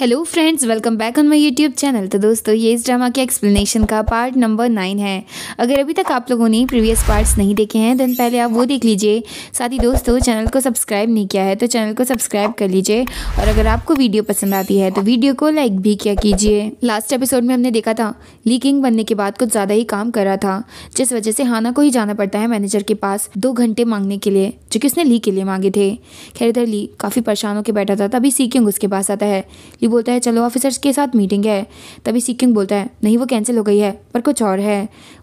hello friends welcome back on my YouTube channel तो दोस्तों ये इस ड्रामा के एक्सप्लेनेशन का पार्ट नंबर नाइन है अगर अभी तक आप लोगों ने प्रीवियस पार्ट्स नहीं देखे हैं देन पहले आप वो देख लीजिए साथ ही दोस्तों चैनल को सब्सक्राइब नहीं किया है तो चैनल को सब्सक्राइब कर लीजिए और अगर आपको वीडियो पसंद आती है तो वीडियो को लाइक भी किया कीजिए लास्ट एपिसोड में हमने देखा था लीकिंग बनने के बाद कुछ ज़्यादा ही काम कर रहा था जिस वजह से हाना को ही जाना पड़ता है मैनेजर के पास दो घंटे मांगने के लिए जो कि उसने ली के लिए मांगे थे खैर इधर ली काफ़ी परेशान होकर बैठा था तभी सीकिंग उसके पास आता है बोलता है चलो ऑफिसर्स के साथ मीटिंग है तभी सिक्किंग बोलता है नहीं वो कैंसिल हो गई है पर कुछ और है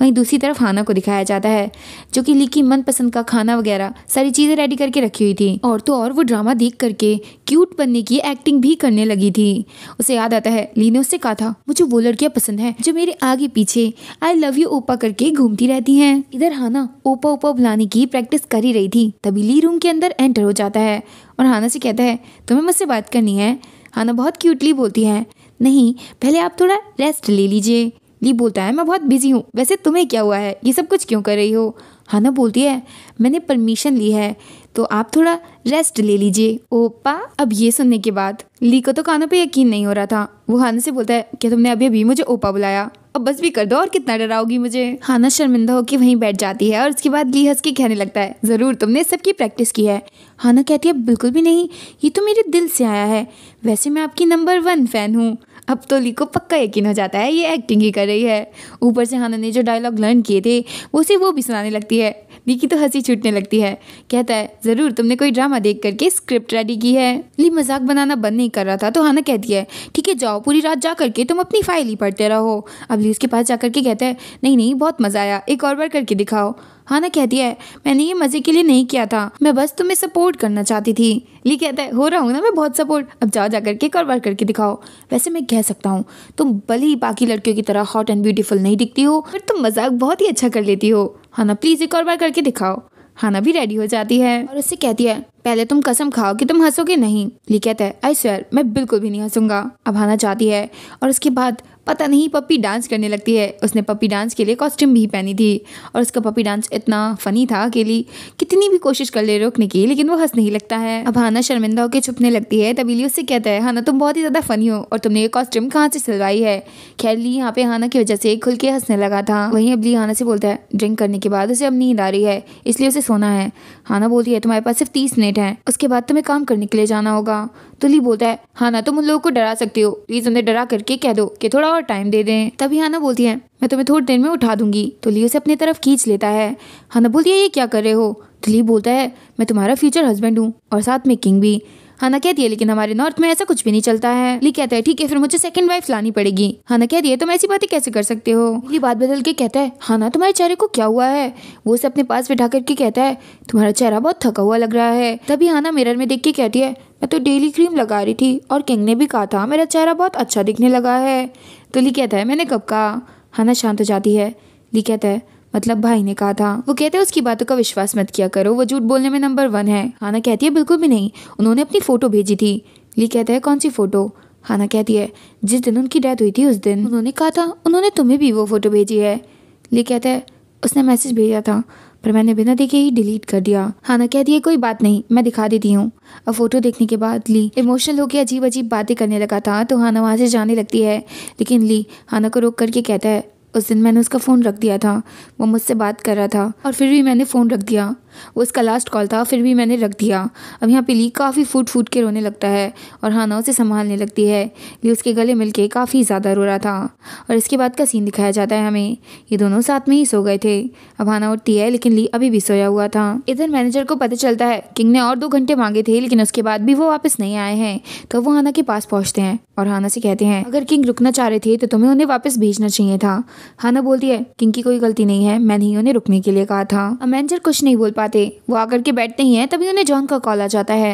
वहीं दूसरी तरफ हाना को दिखाया जाता है जो कि लिकी मनपसंद का खाना वगैरह सारी चीज़ें रेडी करके रखी हुई थी और तो और वो ड्रामा देख करके क्यूट बनने की एक्टिंग भी करने लगी थी उसे याद आता है ली ने उससे कहा था मुझे वो लड़कियाँ पसंद है जो मेरे आगे पीछे आई लव यू ओपा करके घूमती रहती हैं इधर हाना ओपा ओपा बुलाने की प्रैक्टिस कर ही रही थी तभी ली रूम के अंदर एंटर हो जाता है और हाना से कहता है तुम्हें मुझसे बात करनी है हाना बहुत क्यूटली बोलती है नहीं पहले आप थोड़ा रेस्ट ले लीजिए ली बोलता है मैं बहुत बिजी हूँ वैसे तुम्हें क्या हुआ है ये सब कुछ क्यों कर रही हो हाना बोलती है मैंने परमिशन ली है तो आप थोड़ा रेस्ट ले लीजिए ओपा अब ये सुनने के बाद ली को तो कानों पे यकीन नहीं हो रहा था वो हाना से बोलता है क्या तुमने अभी अभी मुझे ओपा बुलाया अब बस भी कर दो और कितना डराओगी मुझे हाना शर्मिंदा होकर वहीं बैठ जाती है और उसके बाद ली हंस के कहने लगता है ज़रूर तुमने सबकी प्रैक्टिस की है हाना कहती है बिल्कुल भी नहीं ये तो मेरे दिल से आया है वैसे मैं आपकी नंबर वन फ़ैन हूँ अब तो ली को पक्का यकीन हो जाता है ये एक्टिंग ही कर रही है ऊपर से हाना ने जो डायलॉग लर्न किए थे वो उसे वो भी सुनाने लगती है निकी तो हंसी छूटने लगती है कहता है ज़रूर तुमने कोई ड्रामा देख करके स्क्रिप्ट रेडी की है ली मजाक बनाना बंद नहीं कर रहा था तो हाना कहती है ठीक है जाओ पूरी रात जा करके तुम अपनी फाइल ही पढ़ते रहो अब ली उसके पास जा करके कहता है नहीं नहीं बहुत मज़ा आया एक और बार करके दिखाओ हाना कहती है मैंने ये मज़े के लिए नहीं किया था मैं बस तुम्हें सपोर्ट करना चाहती थी ली कहता है हो रहा हूँ ना मैं बहुत सपोर्ट अब जाओ जा करके कारोबार करके दिखाओ वैसे मैं कह सकता हूँ तुम भले ही बाकी लड़कियों की तरह हॉट एंड ब्यूटीफुल नहीं दिखती हो पर तुम मजाक बहुत ही अच्छा कर लेती हो हाना प्लीज़ एक और बार करके दिखाओ हाना भी रेडी हो जाती है और उससे कहती है पहले तुम कसम खाओ कि तुम हंसोगे नहीं ली कहता है आई स्वेयर मैं बिल्कुल भी नहीं हंसूंगा अब हाना चाहती है और उसके बाद पता नहीं पप्पी डांस करने लगती है उसने पप्पी डांस के लिए कॉस्ट्यूम भी पहनी थी और उसका पप्पी डांस इतना फ़नी था अकेली कितनी भी कोशिश कर ले रोकने की लेकिन वो हंस नहीं लगता है अब हाना शर्मिंदा होकर छुपने लगती है तबीली उससे कहता है हाना तुम बहुत ही ज़्यादा फ़नी हो और तुमने ये कॉस्ट्यूम कहाँ से सिलवाई है खैर ली यहाँ पे हाना की वजह से खुल के हंसने लगा था वहीं अब ली हाना से बोलता है ड्रिंक करने के बाद उसे अब नींद आ रही है इसलिए उसे सोना है हाना बोलती है तुम्हारे पास सिर्फ तीस मिनट हैं उसके बाद तुम्हें काम करने के लिए जाना होगा तो ली बोलता है हाना तुम उन लोगों को डरा सकते हो प्लीज़ उन्हें डरा करके कह दो कि थोड़ा और टाइम दे दें तभी हाना बोलती है मैं तुम्हें थोड़ी देर में उठा दूंगी तो ली उसे अपनी तरफ खींच लेता है हाना बोलती है ये क्या कर रहे हो तो ली बोलता है मैं तुम्हारा फ्यूचर हस्बैंड हूँ और साथ में किंग भी हाना कहती है लेकिन हमारे नॉर्थ में ऐसा कुछ भी नहीं चलता है ली कहता है ठीक है फिर मुझे सेकंड वाइफ लानी पड़ेगी हाना कहती है तुम ऐसी बातें कैसे कर सकते हो ली बात बदल के कहता है हाना तुम्हारे चेहरे को क्या हुआ है वो उसे अपने पास बैठा करके कहता है तुम्हारा चेहरा बहुत थका हुआ लग रहा है तभी हाना मिरर में देख के कहती है मैं तो डेली क्रीम लगा रही थी और किंग ने भी कहा था मेरा चेहरा बहुत अच्छा दिखने लगा है तो ली कहता है मैंने कब कहा हना शांत हो जाती है ली कहता है मतलब भाई ने कहा था वो कहते हैं उसकी बातों का विश्वास मत किया करो वो झूठ बोलने में नंबर वन है हाना कहती है बिल्कुल भी नहीं उन्होंने अपनी फ़ोटो भेजी थी ली कहता है कौन सी फ़ोटो हाना कहती है जिस दिन उनकी डेथ हुई थी उस दिन उन्होंने कहा था उन्होंने तुम्हें भी वो फ़ोटो भेजी है ली कहता है उसने मैसेज भेजा था पर मैंने बिना देखे ही डिलीट कर दिया हाना कह दिए कोई बात नहीं मैं दिखा देती हूँ अब फोटो देखने के बाद ली इमोशनल होकर अजीब अजीब बातें करने लगा था तो हाना वहाँ से जाने लगती है लेकिन ली हाना को रोक करके कहता है उस दिन मैंने उसका फ़ोन रख दिया था वो मुझसे बात कर रहा था और फिर भी मैंने फ़ोन रख दिया वो इसका लास्ट कॉल था फिर भी मैंने रख दिया अब यहाँ पे ली काफ़ी फूट फूट के रोने लगता है और हाना उसे संभालने लगती है ये उसके गले मिल के काफ़ी ज़्यादा रो रहा था और इसके बाद का सीन दिखाया जाता है हमें ये दोनों साथ में ही सो गए थे अब हाना उठती है लेकिन ली अभी भी सोया हुआ था इधर मैनेजर को पता चलता है किंग ने और दो घंटे मांगे थे लेकिन उसके बाद भी वो वापस नहीं आए हैं तो वो हाना के पास पहुँचते हैं और हाना से कहते हैं अगर किंग रुकना चाह रहे थे तो तुम्हें उन्हें वापस भेजना चाहिए था हाना बोलती है किंग की कोई गलती नहीं है मैंने ही उन्हें रुकने के लिए कहा था अब मैनेजर कुछ नहीं बोल पा पाते वो आकर के बैठते ही हैं तभी उन्हें जॉन का कॉल आ जाता है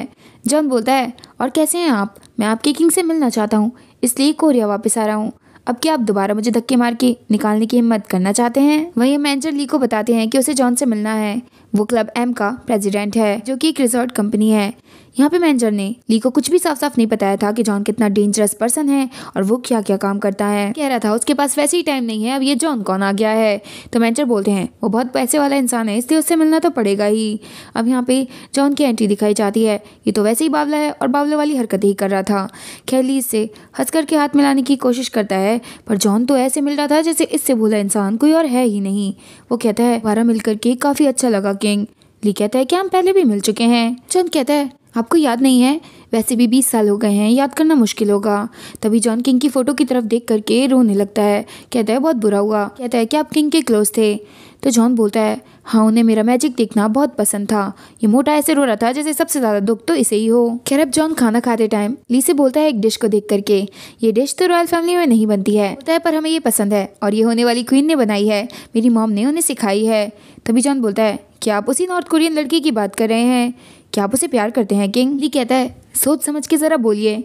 जॉन बोलता है और कैसे हैं आप मैं आपके किंग से मिलना चाहता हूँ इसलिए कोरिया वापस आ रहा हूँ अब क्या आप दोबारा मुझे धक्के मार के निकालने की हिम्मत करना चाहते हैं वही मैनेजर ली को बताते हैं कि उसे जॉन से मिलना है वो क्लब एम का प्रेजिडेंट है जो कि एक रिजॉर्ट कंपनी है यहाँ पे मैनेजर ने ली को कुछ भी साफ साफ नहीं बताया था कि जॉन कितना डेंजरस पर्सन है और वो क्या क्या काम करता है कह रहा था उसके पास वैसे ही टाइम नहीं है अब ये जॉन कौन आ गया है तो मैनेजर बोलते हैं वो बहुत पैसे वाला इंसान है इसलिए उससे मिलना तो पड़ेगा ही अब यहाँ पे जॉन की एंट्री दिखाई जाती है ये तो वैसे ही बावला है और बावले वाली हरकत ही कर रहा था खैली इससे हंस करके हाथ मिलाने की कोशिश करता है पर जॉन तो ऐसे मिल रहा था जैसे इससे भूला इंसान कोई और है ही नहीं वो कहता है दोबारा मिलकर के काफ़ी अच्छा लगा किंग ली कहता है कि हम पहले भी मिल चुके हैं जॉन कहता है आपको याद नहीं है वैसे भी बीस साल हो गए हैं याद करना मुश्किल होगा तभी जॉन किंग की फ़ोटो की तरफ देख करके रोने लगता है कहता है बहुत बुरा हुआ कहता है कि आप किंग के क्लोज थे तो जॉन बोलता है हाँ उन्हें मेरा मैजिक देखना बहुत पसंद था ये मोटा ऐसे रो रहा था जैसे सबसे ज़्यादा दुख तो इसे ही हो खैर अब जॉन खाना खाते टाइम ली से बोलता है एक डिश को देख करके ये डिश तो रॉयल फैमिली में नहीं बनती है बोलता है पर हमें ये पसंद है और ये होने वाली क्वीन ने बनाई है मेरी मॉम ने उन्हें सिखाई है तभी जॉन बोलता है क्या आप उसी नॉर्थ कोरियन लड़की की बात कर रहे हैं क्या आप उसे प्यार करते हैं किंग ली कहता है सोच समझ के ज़रा बोलिए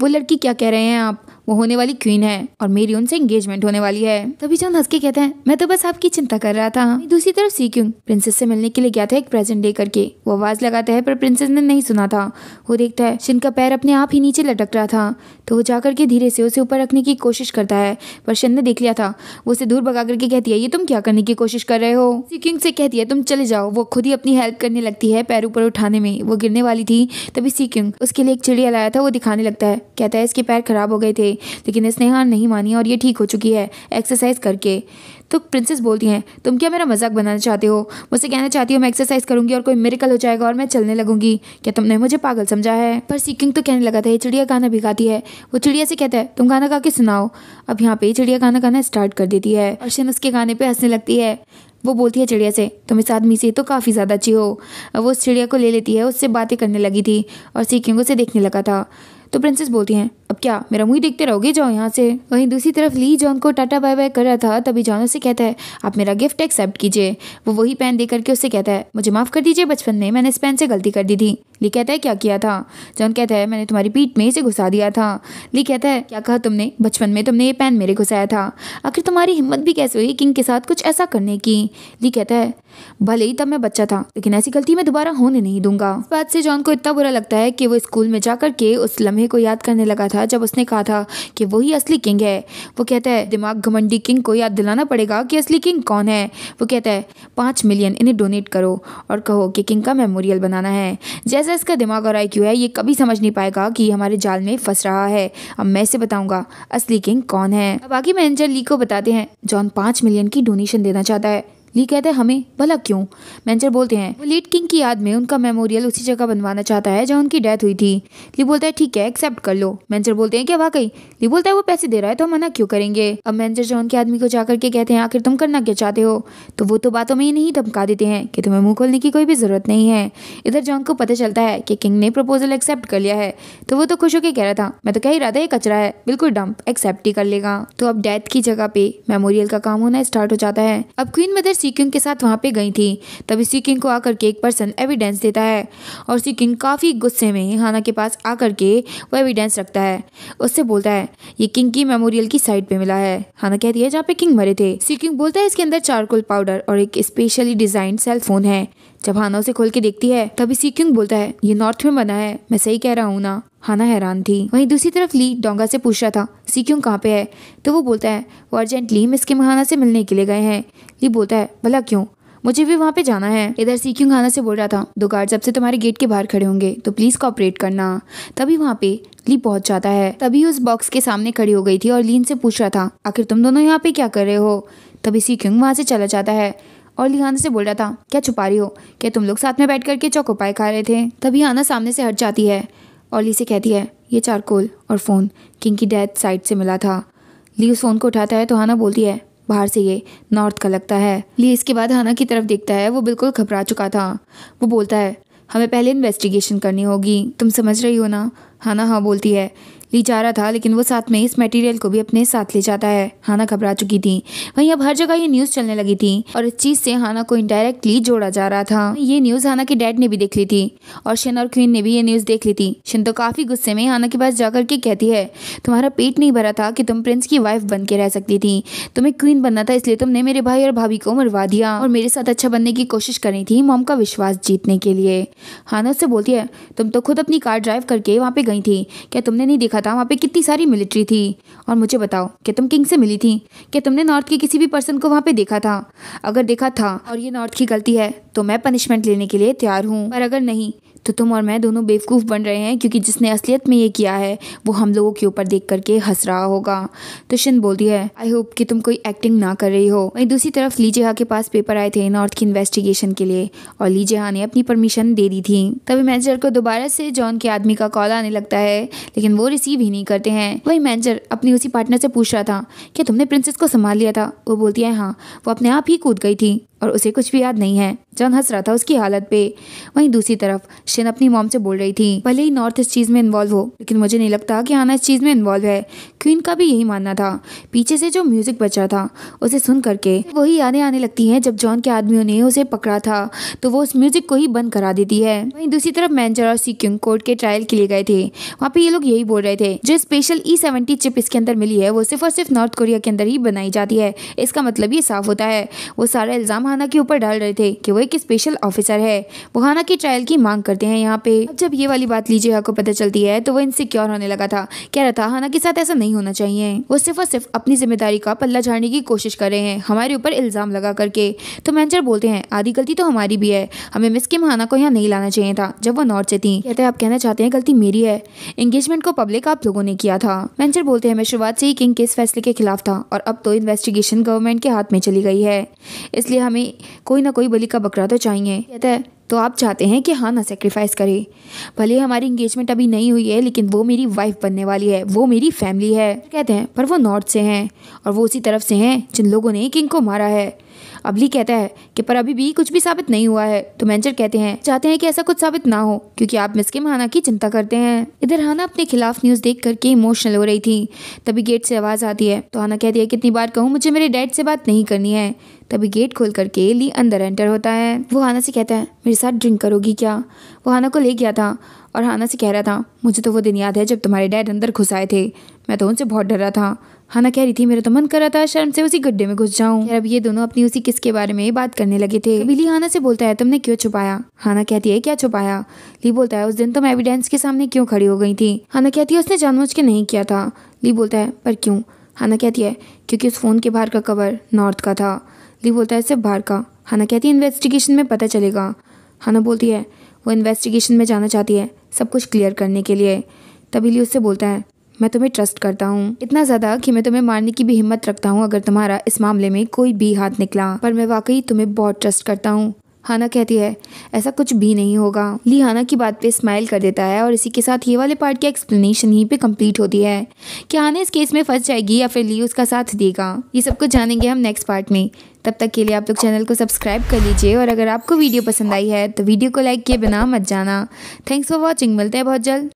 वो लड़की क्या कह रहे हैं आप वो होने वाली क्वीन है और मेरी उनसे एंगेजमेंट होने वाली है तभी जॉन हंस के कहते हैं मैं तो बस आपकी चिंता कर रहा था दूसरी तरफ सी क्यूंग प्रिंसेस से मिलने के लिए गया था एक प्रेजेंट डे करके वो आवाज लगाता है पर प्रिंसेस ने नहीं सुना था वो देखता है शिन का पैर अपने आप ही नीचे लटक रहा था तो वो जाकर के धीरे से उसे ऊपर रखने की कोशिश करता है पर शिन ने देख लिया था वो उसे दूर भगा करके कहती है ये तुम क्या करने की कोशिश कर रहे हो सी क्यूंग से कहती है तुम चले जाओ वो खुद ही अपनी हेल्प करने लगती है पैर ऊपर उठाने में वो गिरने वाली थी तभी सी क्यूंग उसके लिए एक चिड़िया लाया था वो दिखाने लगता है कहता है इसके पैर खराब हो गए थे लेकिन इसने हार नहीं मानी और ये ठीक हो चुकी है एक्सरसाइज करके तो प्रिंसेस बोलती हैं तुम क्या मेरा मजाक बनाना चाहते हो मुझसे कहना चाहती हो मैं एक्सरसाइज करूंगी और कोई मेरिकल हो जाएगा और मैं चलने लगूंगी क्या तुमने मुझे पागल समझा है पर सीकिंग तो कहने लगा था ये चिड़िया गाना भी गाती है वो चिड़िया से कहता है तुम गाना गा के सुनाओ अब यहाँ पे चिड़िया गाना गाना स्टार्ट कर देती है और शिन उसके गाने पर हंसने लगती है वो बोलती है चिड़िया से तुम इस आदमी से तो काफ़ी ज़्यादा अच्छी हो वो उस चिड़िया को ले लेती है उससे बातें करने लगी थी और सीकिंग उसे देखने लगा था तो प्रिंसेस बोलती हैं अब क्या मेरा मुंह देखते रहोगे जाओ यहाँ से वहीं दूसरी तरफ ली जॉन को टाटा बाय बाय कर रहा था तभी जॉन उसे कहता है आप मेरा गिफ्ट एक्सेप्ट कीजिए वो वही पेन दे करके उससे कहता है मुझे माफ़ कर दीजिए बचपन में मैंने इस पेन से गलती कर दी थी ली कहता है क्या किया था जॉन कहता है मैंने तुम्हारी पीठ में इसे घुसा दिया था ली कहता है क्या कहा तुमने बचपन में तुमने ये पेन मेरे घुसाया था आखिर तुम्हारी हिम्मत भी कैसे हुई किंग के साथ कुछ ऐसा करने की ली कहता है भले ही तब मैं बच्चा था लेकिन ऐसी गलती मैं दोबारा होने नहीं दूंगा इस बात से जॉन को इतना बुरा लगता है कि वो स्कूल में जाकर के उस लम्हे को याद करने लगा था था जब उसने कहा था कि वही असली किंग है वो कहता है दिमाग घमंडी किंग को याद दिलाना पड़ेगा कि असली किंग कौन है वो कहता है पाँच मिलियन इन्हें डोनेट करो और कहो कि किंग का मेमोरियल बनाना है जैसा इसका दिमाग और आई है ये कभी समझ नहीं पाएगा कि हमारे जाल में फंस रहा है अब मैं इसे बताऊंगा असली किंग कौन है बाकी मैनेजर ली को बताते हैं जॉन पाँच मिलियन की डोनेशन देना चाहता है ली कहते हैं हमें भला क्यों मैंचर बोलते हैं वो लीड किंग की याद में उनका मेमोरियल उसी जगह बनवाना चाहता है जहाँ उनकी डेथ हुई थी ली बोलता है ठीक है एक्सेप्ट कर लो मैंचर बोलते हैं क्या वाकई ली बोलता है वो पैसे दे रहा है तो हम मना क्यों करेंगे अब मैंचर जॉन के आदमी को जाकर के कहते हैं आखिर तुम करना क्या चाहते हो तो वो तो बातों में ही नहीं धमका देते हैं कि तुम्हें मुंह खोलने की कोई भी जरूरत नहीं है इधर जॉन को पता चलता है कि किंग ने प्रपोजल एक्सेप्ट कर लिया है तो वो तो खुश होकर कह रहा था मैं तो कह ही रहा था ये कचरा है बिल्कुल डंप एक्सेप्ट ही कर लेगा तो अब डेथ की जगह पे मेमोरियल का काम होना स्टार्ट हो जाता है अब क्वीन मदर सी किंग के साथ वहाँ पे गई थी तभी सी किंग को आकर के एक पर्सन एविडेंस देता है और सी किंग काफ़ी गुस्से में हाना के पास आकर के वो एविडेंस रखता है उससे बोलता है ये किंग की मेमोरियल की साइड पे मिला है हाना कहती है जहाँ पे किंग मरे थे सी किंग बोलता है इसके अंदर चारकोल पाउडर और एक स्पेशली डिजाइन सेल फोन है जब हाना उसे खोल के देखती है तभी सी किंग बोलता है ये नॉर्थ में बना है मैं सही कह रहा हूँ ना हाना हैरान थी वहीं दूसरी तरफ ली डोंगा से पूछ रहा था सी क्यों कहाँ पे है तो वो बोलता है वो अर्जेंटली मिस के महाना से मिलने के लिए गए हैं ली बोलता है भला क्यों मुझे भी वहाँ पे जाना है इधर सी क्यों खाना से बोल रहा था दो गार्ड जब से तुम्हारे गेट के बाहर खड़े होंगे तो प्लीज कॉपरेट करना तभी वहाँ पे ली पहुंच जाता है तभी उस बॉक्स के सामने खड़ी हो गई थी और लीन से पूछ रहा था आखिर तुम दोनों यहाँ पे क्या कर रहे हो तभी सी क्यों वहाँ से चला जाता है और लिहाना से बोल रहा था क्या छुपा रही हो क्या तुम लोग साथ में बैठ करके चौकोपाई खा रहे थे तभी आना सामने से हट जाती है ओली से कहती है ये चारकोल और फ़ोन किंग की डेथ साइड से मिला था ली उस फ़ोन को उठाता है तो हाना बोलती है बाहर से ये नॉर्थ का लगता है ली इसके बाद हाना की तरफ देखता है वो बिल्कुल घबरा चुका था वो बोलता है हमें पहले इन्वेस्टिगेशन करनी होगी तुम समझ रही हो ना हाना हाँ बोलती है ली जा रहा था लेकिन वो साथ में इस मटेरियल को भी अपने साथ ले जाता है हाना घबरा चुकी थी वहीं अब हर जगह ये न्यूज चलने लगी थी और इस चीज से हाना को इनडायरेक्टली जोड़ा जा रहा था ये न्यूज हाना के डैड ने भी देख ली थी और शिन और क्वीन ने भी ये न्यूज देख ली थी शिन तो काफी गुस्से में हाना के पास जाकर के कहती है तुम्हारा पेट नहीं भरा था कि तुम प्रिंस की वाइफ बन के रह सकती थी तुम्हें क्वीन बनना था इसलिए तुमने मेरे भाई और भाभी को मरवा दिया और मेरे साथ अच्छा बनने की कोशिश करनी थी मॉम का विश्वास जीतने के लिए हाना उससे बोलती है तुम तो खुद अपनी कार ड्राइव करके वहाँ पे गई थी क्या तुमने नहीं देखा बताओ वहाँ पे कितनी सारी मिलिट्री थी और मुझे बताओ कि तुम किंग से मिली थी क्या तुमने नॉर्थ के किसी भी पर्सन को वहाँ पे देखा था अगर देखा था और ये नॉर्थ की गलती है तो मैं पनिशमेंट लेने के लिए तैयार हूँ पर अगर नहीं तो तुम और मैं दोनों बेवकूफ़ बन रहे हैं क्योंकि जिसने असलियत में ये किया है वो हम लोगों के ऊपर देख करके हंस रहा होगा तो शिन बोलती है आई होप कि तुम कोई एक्टिंग ना कर रही हो वहीं दूसरी तरफ लीजेहा के पास पेपर आए थे नॉर्थ की इन्वेस्टिगेशन के लिए और लीजेहा ने अपनी परमिशन दे दी थी तभी मैनेजर को दोबारा से जॉन के आदमी का कॉल आने लगता है लेकिन वो रिसीव ही नहीं करते हैं वही मैनेजर अपनी उसी पार्टनर से पूछ रहा था क्या तुमने प्रिंसेस को संभाल लिया था वो बोलती है हाँ वो अपने आप ही कूद गई थी और उसे कुछ भी याद नहीं है जॉन हंस रहा था उसकी हालत पे वहीं दूसरी तरफ शिन अपनी मॉम से बोल रही थी भले ही नॉर्थ इस चीज़ में इन्वॉल्व हो लेकिन मुझे नहीं लगता कि आना इस चीज़ में इन्वॉल्व है क्वीन का भी यही मानना था पीछे से जो म्यूज़िक बचा था उसे सुन करके वही यादें आने लगती है जब जॉन के आदमियों ने उसे पकड़ा था तो वो उस म्यूज़िक को ही बंद करा देती है वही दूसरी तरफ मैंजर और क्यूंग कोर्ट के ट्रायल के लिए गए थे वहाँ पे ये लोग यही बोल रहे थे जो स्पेशल ई सेवेंटी चिप इसके अंदर मिली है वो सिर्फ और सिर्फ नॉर्थ कोरिया के अंदर ही बनाई जाती है इसका मतलब ये साफ होता है वो सारा इल्ज़ाम बुहाना के ऊपर डाल रहे थे कि वो एक स्पेशल ऑफिसर है बुहाना की ट्रायल की मांग करते हैं यहाँ पे अब जब ये वाली बात लीजिए को पता चलती है तो वो इनसिक्योर होने लगा था कह रहा था हाना के साथ ऐसा नहीं होना चाहिए वो सिर्फ और सिर्फ अपनी जिम्मेदारी का पल्ला झाड़ने की कोशिश कर रहे हैं हमारे ऊपर इल्ज़ाम लगा करके तो मैनेजर बोलते हैं आधी गलती तो हमारी भी है हमें मिस किम हाना को यहाँ नहीं लाना चाहिए था जब वो नॉर्थ से थी कहते हैं आप कहना चाहते हैं गलती मेरी है एंगेजमेंट को पब्लिक आप लोगों ने किया था मैनेजर बोलते हैं मैं शुरुआत से ही किंग के इस फैसले के खिलाफ था और अब तो इन्वेस्टिगेशन गवर्नमेंट के हाथ में चली गई है इसलिए हमें हमें कोई ना कोई बलि का बकरा तो चाहिए कहता है तो आप चाहते हैं कि हाँ ना सेक्रीफाइस करे भले हमारी इंगेजमेंट अभी नहीं हुई है लेकिन वो मेरी वाइफ बनने वाली है वो मेरी फैमिली है कहते हैं पर वो नॉर्थ से हैं और वो उसी तरफ से हैं जिन लोगों ने किंग को मारा है अबली कहता है कि पर अभी भी कुछ भी साबित नहीं हुआ है तो मैनेजर कहते हैं चाहते हैं कि ऐसा कुछ साबित ना हो क्योंकि आप मिसकिम हाना की चिंता करते हैं इधर हाना अपने खिलाफ न्यूज देख करके इमोशनल हो रही थी तभी गेट से आवाज आती है तो हाना कहती है कितनी बार कहूँ मुझे मेरे डैड से बात नहीं करनी है तभी गेट खोल करके ली अंदर एंटर होता है वो हाना से कहता है मेरे साथ ड्रिंक करोगी क्या वो हाना को ले गया था और हाना से कह रहा था मुझे तो वो दिन याद है जब तुम्हारे डैड अंदर घुस आए थे मैं तो उनसे बहुत डर रहा था हाना कह रही थी मेरा तो मन कर रहा था शर्म से उसी गड्ढे में घुस जाऊँ अब ये दोनों अपनी उसी किस के बारे में बात करने लगे थे बिली हाना से बोलता है तुमने क्यों छुपाया हाना कहती है क्या छुपाया ली बोलता है उस दिन तुम एविडेंस के सामने क्यों खड़ी हो गई थी हाना कहती है उसने जानबूझ के नहीं किया था ली बोलता है पर क्यों हाना कहती है क्योंकि उस फ़ोन के बाहर का कवर नॉर्थ का था ली बोलता है सिर्फ बाहर का हाना कहती है इन्वेस्टिगेशन में पता चलेगा हाना बोलती है वो इन्वेस्टिगेशन में जाना चाहती है सब कुछ क्लियर करने के लिए तभी ली उससे बोलता है मैं तुम्हें ट्रस्ट करता हूँ इतना ज़्यादा कि मैं तुम्हें मारने की भी हिम्मत रखता हूँ अगर तुम्हारा इस मामले में कोई भी हाथ निकला पर मैं वाकई तुम्हें बहुत ट्रस्ट करता हूँ हाना कहती है ऐसा कुछ भी नहीं होगा ली हाना की बात पे स्माइल कर देता है और इसी के साथ ये वाले पार्ट की एक्सप्लेनेशन ही पे कंप्लीट होती है कि हाना इस केस में फंस जाएगी या फिर ली उसका साथ देगा ये सब कुछ जानेंगे हम नेक्स्ट पार्ट में तब तक के लिए आप लोग चैनल को सब्सक्राइब कर लीजिए और अगर आपको वीडियो पसंद आई है तो वीडियो को लाइक किए बिना मत जाना थैंक्स फॉर वॉचिंग मिलते हैं बहुत जल्द